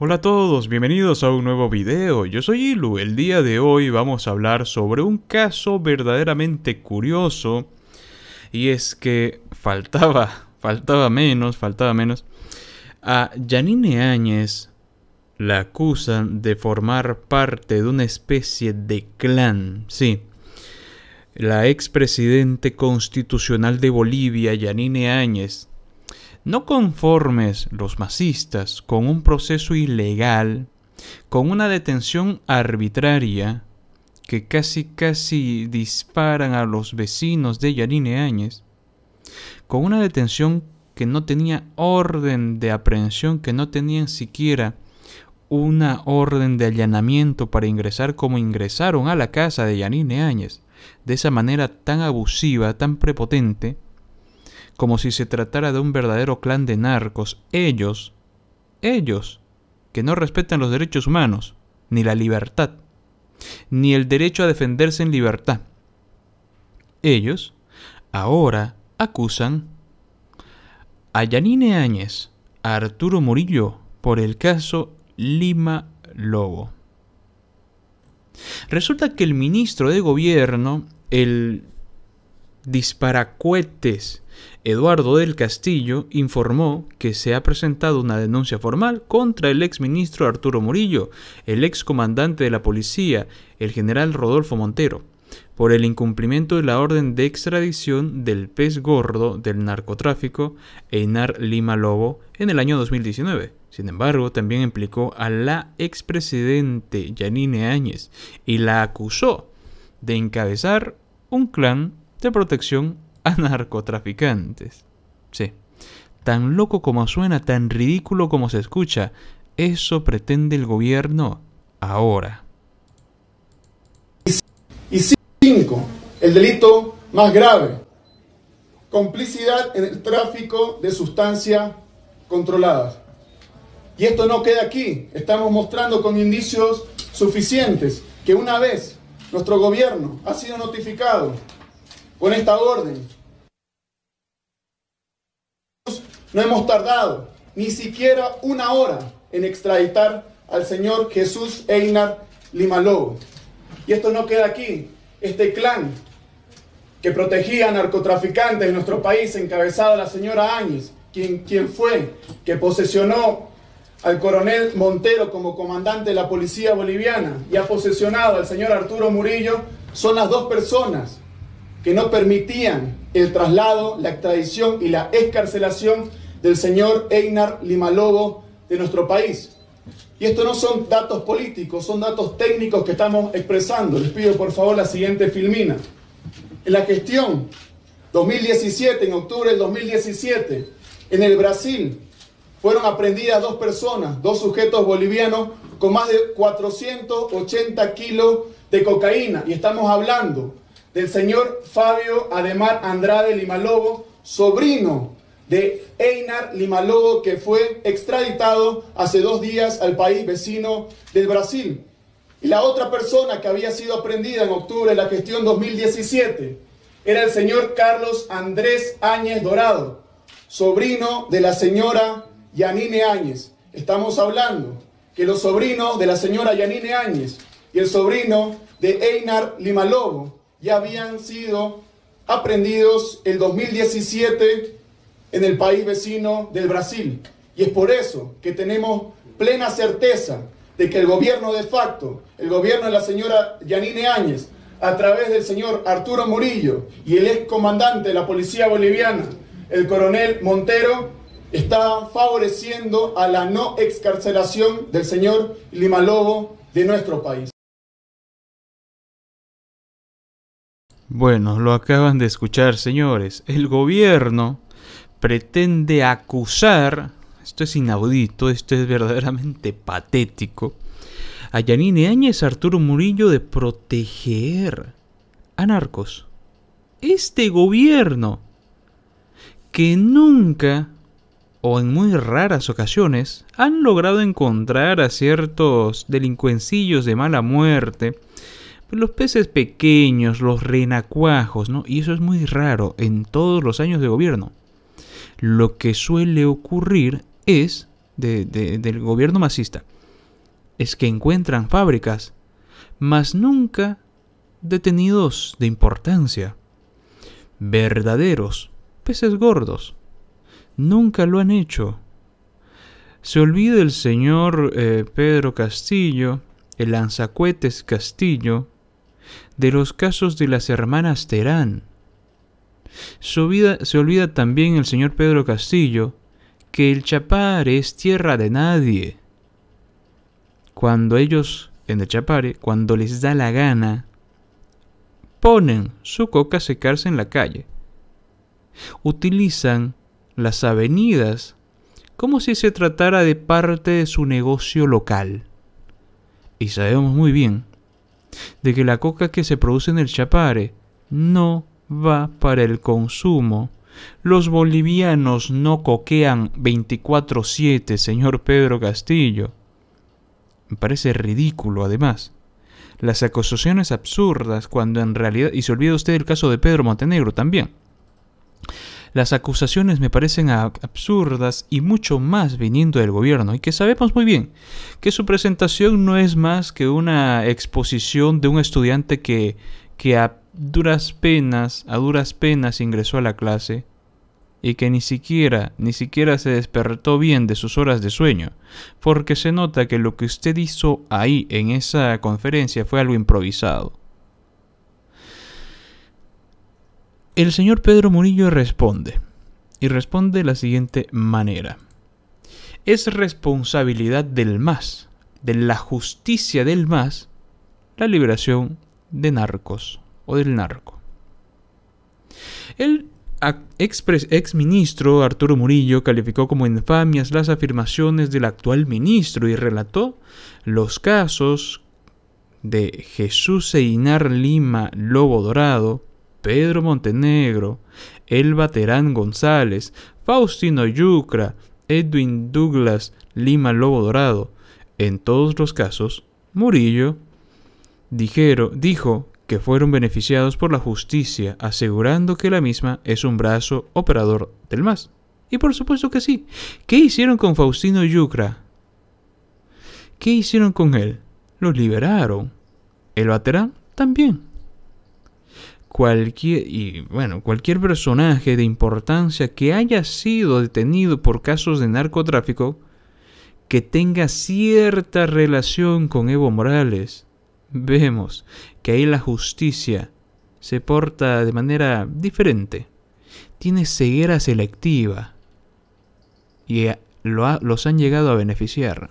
Hola a todos, bienvenidos a un nuevo video, yo soy Ilu, el día de hoy vamos a hablar sobre un caso verdaderamente curioso y es que faltaba, faltaba menos, faltaba menos, a Janine Áñez la acusan de formar parte de una especie de clan, sí. La expresidente constitucional de Bolivia, Yanine Áñez, no conformes los masistas con un proceso ilegal, con una detención arbitraria, que casi casi disparan a los vecinos de Yanine Áñez, con una detención que no tenía orden de aprehensión, que no tenían siquiera una orden de allanamiento para ingresar como ingresaron a la casa de Yanine Áñez, de esa manera tan abusiva, tan prepotente, como si se tratara de un verdadero clan de narcos, ellos, ellos, que no respetan los derechos humanos, ni la libertad, ni el derecho a defenderse en libertad. Ellos, ahora, acusan a Yanine Áñez, a Arturo Murillo, por el caso Lima Lobo. Resulta que el ministro de gobierno, el disparacuetes Eduardo del Castillo informó que se ha presentado una denuncia formal contra el exministro Arturo Murillo, el excomandante de la policía, el general Rodolfo Montero, por el incumplimiento de la orden de extradición del pez gordo del narcotráfico Einar Lima Lobo en el año 2019. Sin embargo, también implicó a la expresidente Yanine Áñez y la acusó de encabezar un clan de protección narcotraficantes. Sí, tan loco como suena, tan ridículo como se escucha, eso pretende el gobierno ahora. Y cinco, el delito más grave, complicidad en el tráfico de sustancias controladas. Y esto no queda aquí, estamos mostrando con indicios suficientes que una vez nuestro gobierno ha sido notificado con esta orden No hemos tardado ni siquiera una hora en extraditar al señor Jesús Einar Limalobo. Y esto no queda aquí. Este clan que protegía a narcotraficantes en nuestro país, encabezado la señora Áñez, quien, quien fue que posesionó al coronel Montero como comandante de la policía boliviana y ha posesionado al señor Arturo Murillo, son las dos personas que no permitían el traslado, la extradición y la excarcelación del señor Einar Limalobo de nuestro país. Y esto no son datos políticos, son datos técnicos que estamos expresando. Les pido por favor la siguiente filmina. En la gestión 2017, en octubre del 2017, en el Brasil, fueron aprendidas dos personas, dos sujetos bolivianos con más de 480 kilos de cocaína. Y estamos hablando del señor Fabio Ademar Andrade Limalobo, sobrino de Einar Limalobo, que fue extraditado hace dos días al país vecino del Brasil. Y la otra persona que había sido aprendida en octubre de la gestión 2017 era el señor Carlos Andrés Áñez Dorado, sobrino de la señora Yanine Áñez. Estamos hablando que los sobrinos de la señora Yanine Áñez y el sobrino de Einar Limalobo ya habían sido aprendidos el 2017 en el país vecino del Brasil. Y es por eso que tenemos plena certeza de que el gobierno de facto, el gobierno de la señora Yanine Áñez, a través del señor Arturo Murillo y el ex comandante de la policía boliviana, el coronel Montero, está favoreciendo a la no excarcelación del señor Limalobo de nuestro país. Bueno, lo acaban de escuchar, señores. El gobierno pretende acusar, esto es inaudito, esto es verdaderamente patético, a Yanine Áñez Arturo Murillo de proteger a narcos. Este gobierno que nunca o en muy raras ocasiones han logrado encontrar a ciertos delincuencillos de mala muerte pues los peces pequeños, los renacuajos, ¿no? Y eso es muy raro en todos los años de gobierno. Lo que suele ocurrir es, de, del gobierno masista, es que encuentran fábricas, mas nunca detenidos de importancia. Verdaderos peces gordos. Nunca lo han hecho. Se olvida el señor eh, Pedro Castillo, el lanzacuetes Castillo, de los casos de las hermanas Terán. Se olvida, también el señor Pedro Castillo que el Chapare es tierra de nadie. Cuando ellos, en el Chapare, cuando les da la gana, ponen su coca a secarse en la calle. Utilizan las avenidas como si se tratara de parte de su negocio local. Y sabemos muy bien de que la coca que se produce en el Chapare no va para el consumo. Los bolivianos no coquean 24/7, señor Pedro Castillo. Me parece ridículo, además. Las acusaciones absurdas cuando en realidad... Y se olvida usted el caso de Pedro Montenegro también. Las acusaciones me parecen absurdas y mucho más viniendo del gobierno, y que sabemos muy bien que su presentación no es más que una exposición de un estudiante que, que a duras penas, a duras penas ingresó a la clase y que ni siquiera, ni siquiera se despertó bien de sus horas de sueño, porque se nota que lo que usted hizo ahí en esa conferencia fue algo improvisado. El señor Pedro Murillo responde, y responde de la siguiente manera. Es responsabilidad del MAS, de la justicia del MAS, la liberación de narcos o del narco. El ex ministro Arturo Murillo calificó como infamias las afirmaciones del actual ministro y relató los casos de Jesús Einar Lima Lobo Dorado, Pedro Montenegro, el Baterán González, Faustino Yucra, Edwin Douglas Lima Lobo Dorado, en todos los casos, Murillo dijero, dijo que fueron beneficiados por la justicia, asegurando que la misma es un brazo operador del MAS. Y por supuesto que sí. ¿Qué hicieron con Faustino Yucra? ¿Qué hicieron con él? Lo liberaron. El Baterán también cualquier, y bueno, cualquier personaje de importancia que haya sido detenido por casos de narcotráfico que tenga cierta relación con Evo Morales. Vemos que ahí la justicia se porta de manera diferente. Tiene ceguera selectiva. Y los han llegado a beneficiar.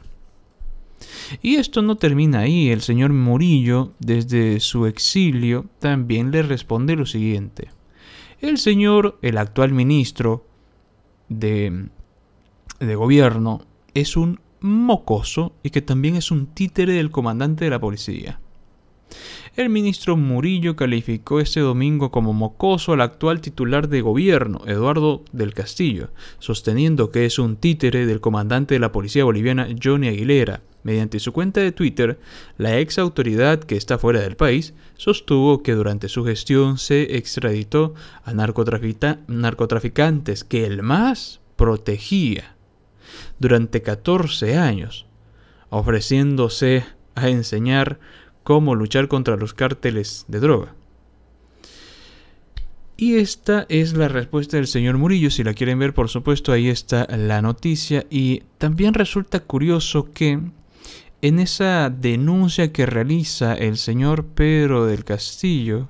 Y esto no termina ahí, el señor Murillo, desde su exilio, también le responde lo siguiente. El señor, el actual ministro de, de gobierno, es un mocoso y que también es un títere del comandante de la policía. El ministro Murillo calificó este domingo como mocoso al actual titular de gobierno, Eduardo del Castillo, sosteniendo que es un títere del comandante de la policía boliviana, Johnny Aguilera. Mediante su cuenta de Twitter, la ex autoridad que está fuera del país sostuvo que durante su gestión se extraditó a narcotraficantes que el más protegía durante 14 años, ofreciéndose a enseñar cómo luchar contra los cárteles de droga. Y esta es la respuesta del señor Murillo. Si la quieren ver, por supuesto, ahí está la noticia. Y también resulta curioso que en esa denuncia que realiza el señor Pedro del Castillo,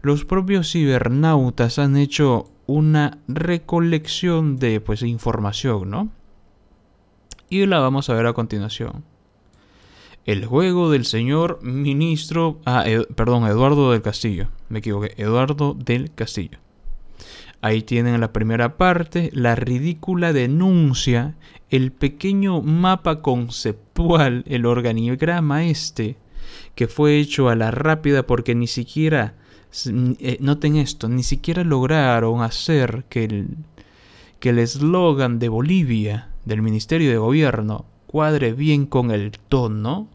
los propios cibernautas han hecho una recolección de pues, información, ¿no? Y la vamos a ver a continuación. El juego del señor ministro... Ah, perdón, Eduardo del Castillo. Me equivoqué. Eduardo del Castillo. Ahí tienen la primera parte, la ridícula denuncia, el pequeño mapa conceptual, el organigrama este, que fue hecho a la rápida porque ni siquiera, eh, noten esto, ni siquiera lograron hacer que el, que el eslogan de Bolivia, del Ministerio de Gobierno, cuadre bien con el tono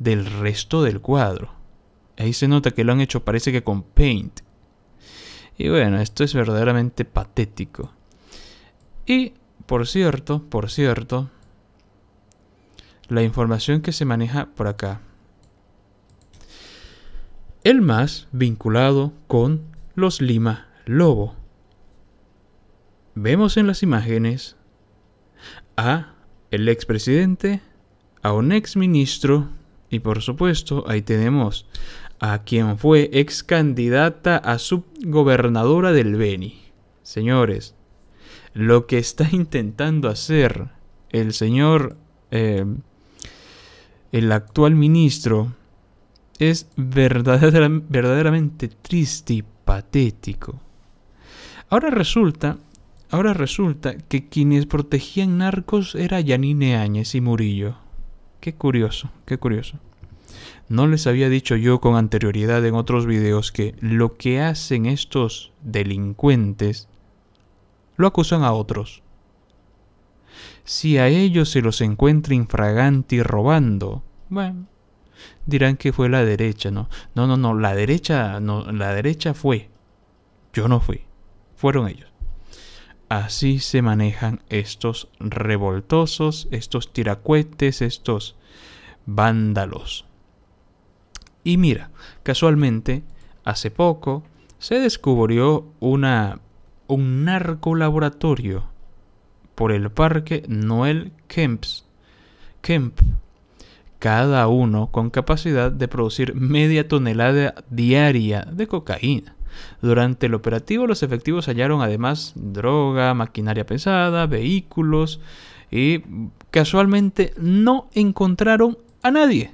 del resto del cuadro. Ahí se nota que lo han hecho parece que con paint. Y bueno, esto es verdaderamente patético. Y, por cierto, por cierto, la información que se maneja por acá. El más vinculado con los Lima Lobo. Vemos en las imágenes a el expresidente, a un ministro y por supuesto ahí tenemos a quien fue ex candidata a subgobernadora del Beni. Señores, lo que está intentando hacer el señor, eh, el actual ministro, es verdaderamente triste y patético. Ahora resulta Ahora resulta que quienes protegían narcos era Yanine Áñez y Murillo. Qué curioso, qué curioso. No les había dicho yo con anterioridad en otros videos que lo que hacen estos delincuentes lo acusan a otros. Si a ellos se los encuentra infragante y robando, bueno, dirán que fue la derecha, ¿no? No, no, no, la derecha, no, la derecha fue. Yo no fui. Fueron ellos así se manejan estos revoltosos, estos tiracuetes, estos vándalos. Y mira, casualmente, hace poco se descubrió una, un narcolaboratorio por el parque Noel Kemps, Kemp, cada uno con capacidad de producir media tonelada diaria de cocaína. Durante el operativo los efectivos hallaron además droga, maquinaria pesada, vehículos y casualmente no encontraron a nadie.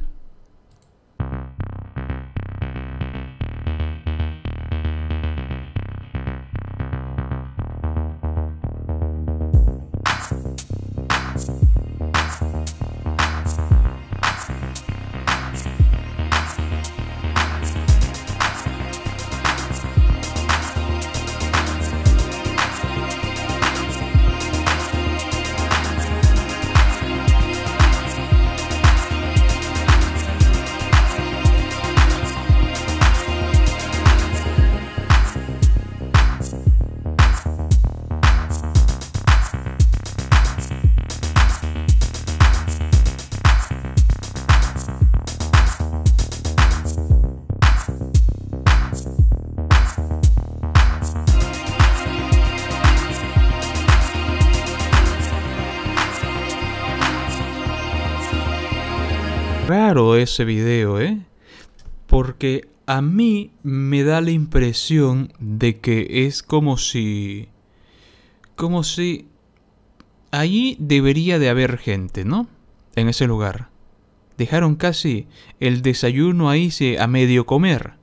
ese video, ¿eh? Porque a mí me da la impresión de que es como si... Como si... Ahí debería de haber gente, ¿no? En ese lugar. Dejaron casi el desayuno ahí a medio comer.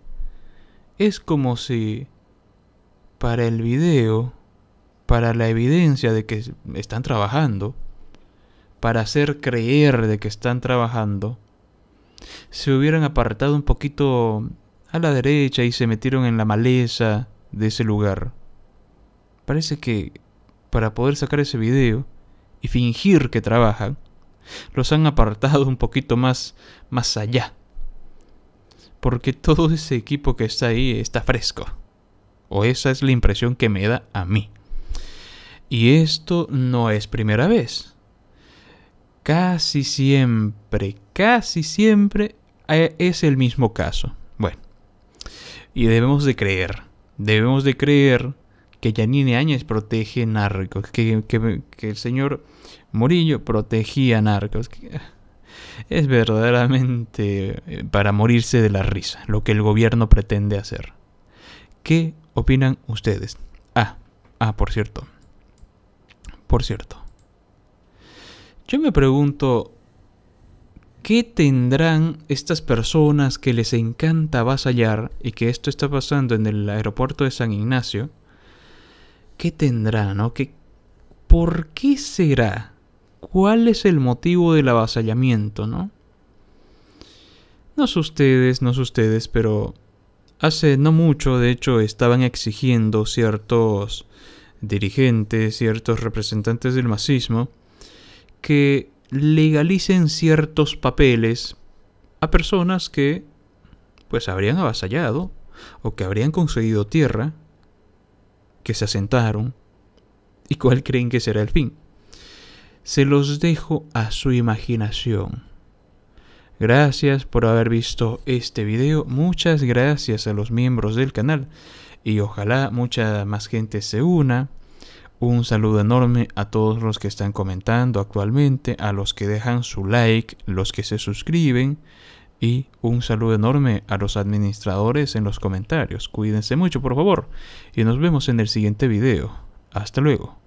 Es como si... Para el video, para la evidencia de que están trabajando, para hacer creer de que están trabajando, se hubieran apartado un poquito a la derecha y se metieron en la maleza de ese lugar. Parece que para poder sacar ese video y fingir que trabajan, los han apartado un poquito más más allá. Porque todo ese equipo que está ahí está fresco. O esa es la impresión que me da a mí. Y esto no es primera vez casi siempre, casi siempre eh, es el mismo caso. Bueno, y debemos de creer, debemos de creer que Yanine Áñez protege narcos, que, que, el señor Murillo protegía narcos. Eh, es verdaderamente eh, para morirse de la risa lo que el gobierno pretende hacer. ¿Qué opinan ustedes? Ah, ah, por cierto. Por cierto. Yo me pregunto, ¿qué tendrán estas personas que les encanta avasallar, y que esto está pasando en el aeropuerto de San Ignacio? ¿Qué tendrán? ¿no? ¿Por qué será? ¿Cuál es el motivo del avasallamiento? ¿no? no sé ustedes, no sé ustedes, pero hace no mucho, de hecho, estaban exigiendo ciertos dirigentes, ciertos representantes del masismo, que legalicen ciertos papeles a personas que pues habrían avasallado o que habrían conseguido tierra, que se asentaron, y cuál creen que será el fin. Se los dejo a su imaginación. Gracias por haber visto este video, muchas gracias a los miembros del canal y ojalá mucha más gente se una. Un saludo enorme a todos los que están comentando actualmente, a los que dejan su like, los que se suscriben y un saludo enorme a los administradores en los comentarios. Cuídense mucho, por favor, y nos vemos en el siguiente video. Hasta luego.